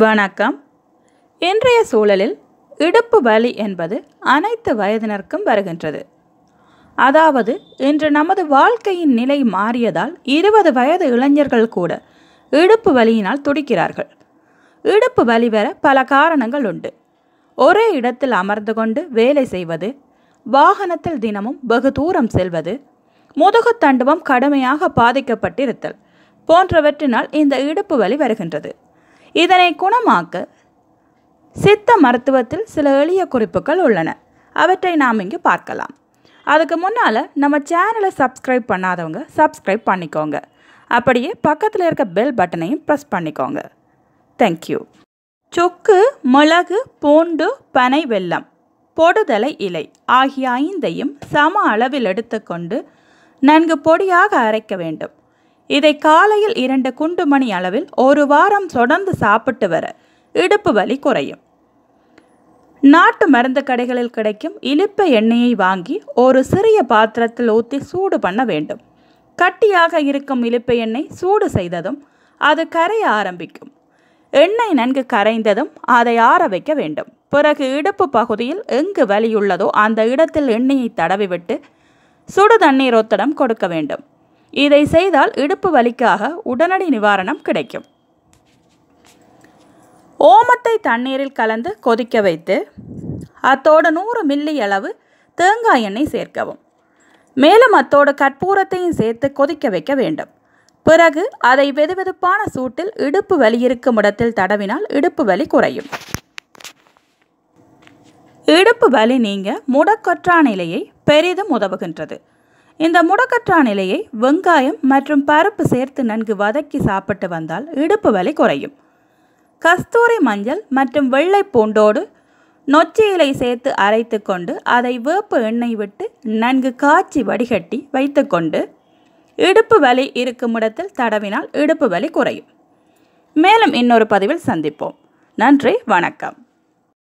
வணக்கம் இன்றைய சூழலில் இடுப்பு வலி என்பது அனைத்து வயதினருக்கும் வருகின்றது அதாவது இன்று நமது வாழ்க்கையின் நிலை மாறியதால் இருபது வயது இளைஞர்கள் கூட இடுப்பு வலியினால் துடிக்கிறார்கள் இடுப்பு வலி வர பல காரணங்கள் உண்டு ஒரே இடத்தில் அமர்ந்து கொண்டு வேலை செய்வது வாகனத்தில் தினமும் வெகு தூரம் செல்வது முதுகு தண்டுவம் கடுமையாக பாதிக்கப்பட்டிருத்தல் போன்றவற்றினால் இந்த இடுப்பு வலி வருகின்றது இதனை குணமாக்க சித்த மருத்துவத்தில் சில எளிய குறிப்புகள் உள்ளன அவற்றை நாம் இங்கே பார்க்கலாம் அதுக்கு முன்னால் நம்ம சேனலை சப்ஸ்கிரைப் பண்ணாதவங்க சப்ஸ்கிரைப் பண்ணிக்கோங்க அப்படியே பக்கத்தில் இருக்க பெல் பட்டனையும் ப்ரெஸ் பண்ணிக்கோங்க தேங்க்யூ சொக்கு மிளகு பூண்டு பனை வெல்லம் பொடுதலை இலை ஆகிய ஐந்தையும் சம அளவில் எடுத்துக்கொண்டு நன்கு பொடியாக அரைக்க வேண்டும் இதை காலையில் இரண்டு குண்டு மணி அளவில் ஒரு வாரம் தொடர்ந்து சாப்பிட்டு வர இடுப்பு வலி குறையும் நாட்டு மருந்து கடைகளில் கிடைக்கும் இனிப்ப எண்ணெயை வாங்கி ஒரு சிறிய பாத்திரத்தில் ஊற்றி சூடு பண்ண வேண்டும் கட்டியாக இருக்கும் இனிப்ப எண்ணெய் சூடு செய்ததும் அது கரைய ஆரம்பிக்கும் எண்ணெய் நன்கு கரைந்ததும் அதை ஆற வைக்க வேண்டும் பிறகு இடுப்பு பகுதியில் எங்கு வலியுள்ளதோ அந்த இடத்தில் எண்ணெயை தடவிவிட்டு சுடு தண்ணீர் ஒத்தடம் கொடுக்க வேண்டும் இதை செய்தால் இடுப்பு வலிக்காக உடனடி நிவாரணம் கிடைக்கும் ஓமத்தை தண்ணீரில் கலந்து கொதிக்க வைத்து அத்தோடு நூறு மில்லி அளவு தேங்காய் எண்ணெய் சேர்க்கவும் மேலும் அத்தோடு கற்பூரத்தையும் சேர்த்து கொதிக்க வைக்க வேண்டும் பிறகு அதை வெதுவெதுப்பான சூட்டில் இடுப்பு வலி இருக்கும் இடத்தில் தடவினால் இடுப்பு வலி குறையும் இடுப்பு வலி நீங்க முடக்கொற்றா நிலையை பெரிதும் உதவுகின்றது இந்த முடக்கற்றா நிலையை வெங்காயம் மற்றும் பருப்பு சேர்த்து நன்கு வதக்கி சாப்பிட்டு வந்தால் இடுப்பு வலி குறையும் கஸ்தூரி மஞ்சள் மற்றும் வெள்ளை பூண்டோடு நொச்சி இலை சேர்த்து அரைத்து கொண்டு அதை வேப்பு எண்ணெய் விட்டு நன்கு காய்ச்சி வடிகட்டி வைத்துக்கொண்டு இடுப்பு வலி இருக்கும் இடத்தில் தடவினால் இடுப்பு வலி குறையும் மேலும் இன்னொரு பதிவில் சந்திப்போம் நன்றி வணக்கம்